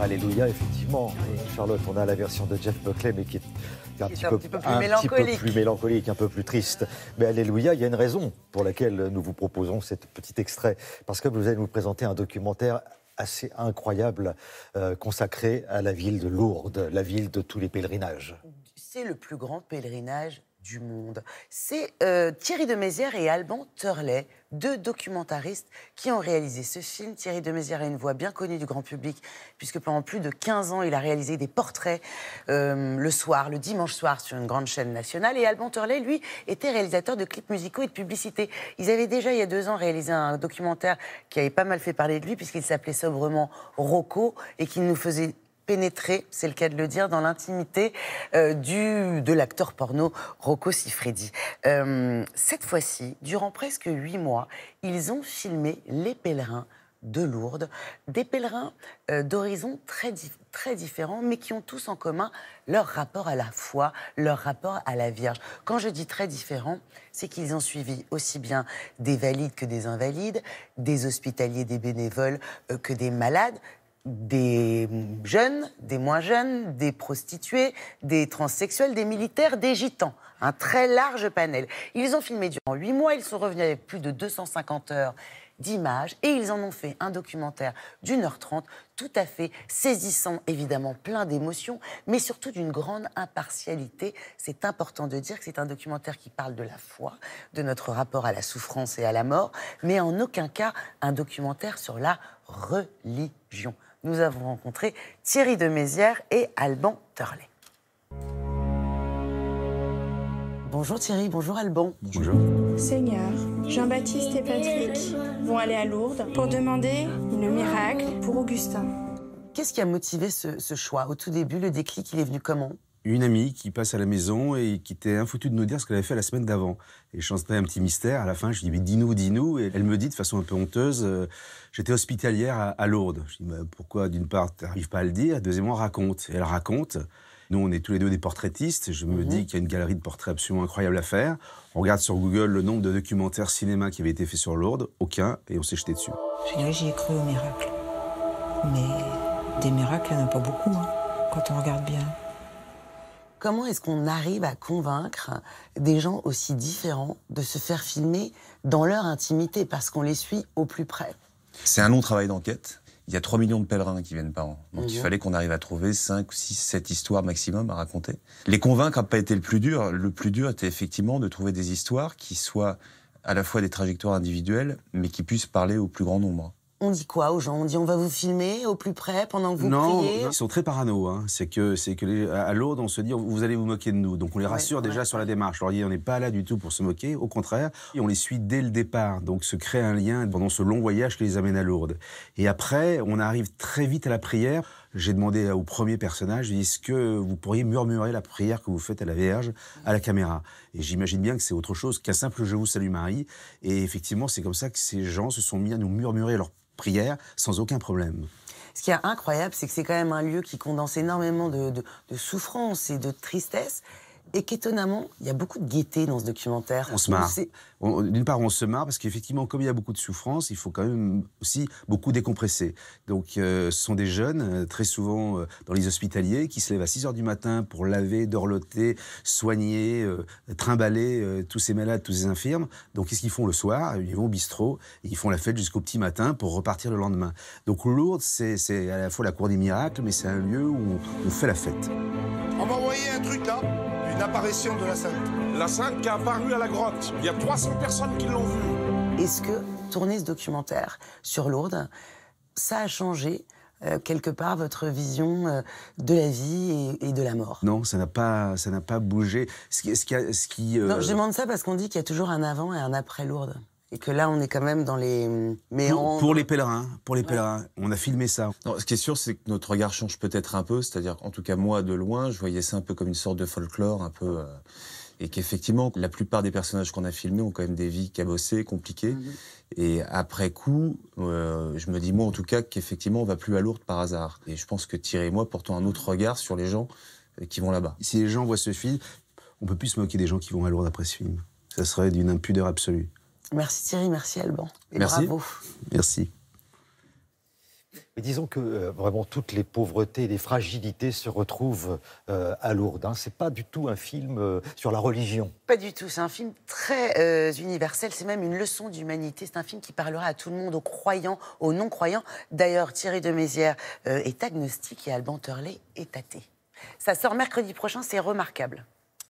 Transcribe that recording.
Alléluia, effectivement. Charlotte, on a la version de Jeff Buckley, mais qui est un, petit, peu, plus un mélancolique. peu plus mélancolique, un peu plus triste. Mais Alléluia, il y a une raison pour laquelle nous vous proposons cet petit extrait. Parce que vous allez nous présenter un documentaire assez incroyable euh, consacré à la ville de Lourdes, la ville de tous les pèlerinages. C'est le plus grand pèlerinage du monde. C'est euh, Thierry de Mézières et Alban Turlet, deux documentaristes qui ont réalisé ce film. Thierry de Mézières a une voix bien connue du grand public, puisque pendant plus de 15 ans, il a réalisé des portraits euh, le soir, le dimanche soir, sur une grande chaîne nationale. Et Alban Turlet, lui, était réalisateur de clips musicaux et de publicités. Ils avaient déjà, il y a deux ans, réalisé un documentaire qui avait pas mal fait parler de lui, puisqu'il s'appelait sobrement Rocco, et qu'il nous faisait pénétrer, c'est le cas de le dire, dans l'intimité euh, du de l'acteur porno Rocco Siffredi. Euh, cette fois-ci, durant presque huit mois, ils ont filmé les pèlerins de Lourdes, des pèlerins euh, d'horizons très, très différents, mais qui ont tous en commun leur rapport à la foi, leur rapport à la Vierge. Quand je dis très différents, c'est qu'ils ont suivi aussi bien des valides que des invalides, des hospitaliers, des bénévoles que des malades, des jeunes, des moins jeunes, des prostituées, des transsexuels, des militaires, des gitans. Un très large panel. Ils ont filmé durant huit mois, ils sont revenus avec plus de 250 heures d'images et ils en ont fait un documentaire d'une heure trente, tout à fait saisissant, évidemment plein d'émotions, mais surtout d'une grande impartialité. C'est important de dire que c'est un documentaire qui parle de la foi, de notre rapport à la souffrance et à la mort, mais en aucun cas un documentaire sur la religion nous avons rencontré Thierry de Mézières et Alban Turley. Bonjour Thierry, bonjour Alban. Bonjour. Seigneur, Jean-Baptiste et Patrick vont aller à Lourdes pour demander le miracle pour Augustin. Qu'est-ce qui a motivé ce, ce choix Au tout début, le déclic, il est venu comment une amie qui passe à la maison et qui était infoutue de nous dire ce qu'elle avait fait la semaine d'avant. Et je chantais un petit mystère. À la fin, je lui dis, mais dis-nous, dis-nous. Et elle me dit de façon un peu honteuse, euh, j'étais hospitalière à, Lourdes. Je dis, pourquoi d'une part, tu n'arrives pas à le dire Deuxièmement, raconte. Et elle raconte. Nous, on est tous les deux des portraitistes. Je me mhm. dis qu'il y a une galerie de portraits absolument incroyable à faire. On regarde sur Google le nombre de documentaires cinéma qui avaient été faits sur Lourdes. Aucun. Et on s'est jeté dessus. J'ai cru au miracle. Mais des miracles, il n'y en a pas beaucoup, hein, quand on regarde bien. Comment est-ce qu'on arrive à convaincre des gens aussi différents de se faire filmer dans leur intimité parce qu'on les suit au plus près C'est un long travail d'enquête. Il y a 3 millions de pèlerins qui viennent par an. Donc il mhm. fallait qu'on arrive à trouver 5, 6, 7 histoires maximum à raconter. Les convaincre n'a pas été le plus dur. Le plus dur était effectivement de trouver des histoires qui soient à la fois des trajectoires individuelles, mais qui puissent parler au plus grand nombre on dit quoi aux gens On dit on va vous filmer au plus près pendant que vous priez Non, ils sont très parano. Hein. C'est que, c'est que les, à Lourdes, on se dit vous allez vous moquer de nous. Donc on les rassure déjà sur la démarche. On leur dit on n'est pas là du tout pour se moquer. Au contraire, et on les suit dès le départ. Donc se crée un lien pendant ce long voyage qui les amène à Lourdes. Et après, on arrive très vite à la prière. J'ai demandé au premier personnage, est-ce que vous pourriez murmurer la prière que vous faites à la Vierge à la caméra Et j'imagine bien que c'est autre chose qu'un simple Je vous salue Marie. Et effectivement, c'est comme ça que ces gens se sont mis à nous murmurer leur prière sans aucun problème. Ce qui est incroyable, c'est que c'est quand même un lieu qui condense énormément de, souffrance et de tristesse et qu'étonnamment, il y a beaucoup de gaieté dans ce documentaire. On se marre. D'une part, on se marre parce qu'effectivement, comme il y a beaucoup de souffrance, il faut quand même aussi beaucoup décompresser. Donc, euh, ce sont des jeunes, euh, très souvent euh, dans les hospitaliers, qui se lèvent à 6 h du matin pour laver, dorloter, soigner, trimballer tous ces malades, tous ces infirmes. Donc, qu'est-ce qu'ils font le soir Ils vont au bistrot et ils font la fête jusqu'au petit matin pour repartir le lendemain. Donc, Lourdes, c'est à la fois la cour des miracles, mais c'est un lieu où on, fait la fête. On va envoyer un truc là l'apparition de la Sainte La Sainte qui a apparu à la grotte. Il y a 300 personnes qui l'ont vue. Est-ce que tourner ce documentaire sur Lourdes, ça a changé euh, quelque part votre vision euh, de la vie et, de la mort Non, ça n'a pas, ça n'a pas bougé. Ce qui, ce qui, euh, Non, je demande ça parce qu'on dit qu'il y a toujours un avant et un après Lourdes et que là, on est quand même dans les méandres. Hum, pour, les pèlerins, pour les pèlerins, on a filmé ça. Non, ce qui est sûr, c'est que notre regard change peut-être un peu, c'est-à-dire, en tout cas moi, de loin, je voyais ça un peu comme une sorte de folklore, un peu. Euh, et qu'effectivement, la plupart des personnages qu'on a filmés ont quand même des vies cabossées, compliquées. Mhm. Et après coup, euh, je me dis, moi en tout cas, qu'effectivement, on va plus à Lourdes par hasard. Et je pense que Thierry et moi portons un autre regard sur les gens euh, qui vont là-bas. Si les gens voient ce film, on peut plus se moquer des gens qui vont à Lourdes après ce film. Ça serait d'une impudeur absolue. Merci Thierry, merci Alban. Et merci. Bravo. Merci. Mais disons que euh, vraiment toutes les pauvretés, et les fragilités se retrouvent euh, à Lourdes. Hein. ce n'est pas du tout un film euh, sur la religion. Pas du tout. C'est un film très universel. C'est même une leçon d'humanité. C'est un film qui parlera à tout le monde, aux croyants, aux non-croyants. D'ailleurs, Thierry de Mézières est agnostique et Alban Turley est athée. Ça sort mercredi prochain. C'est remarquable.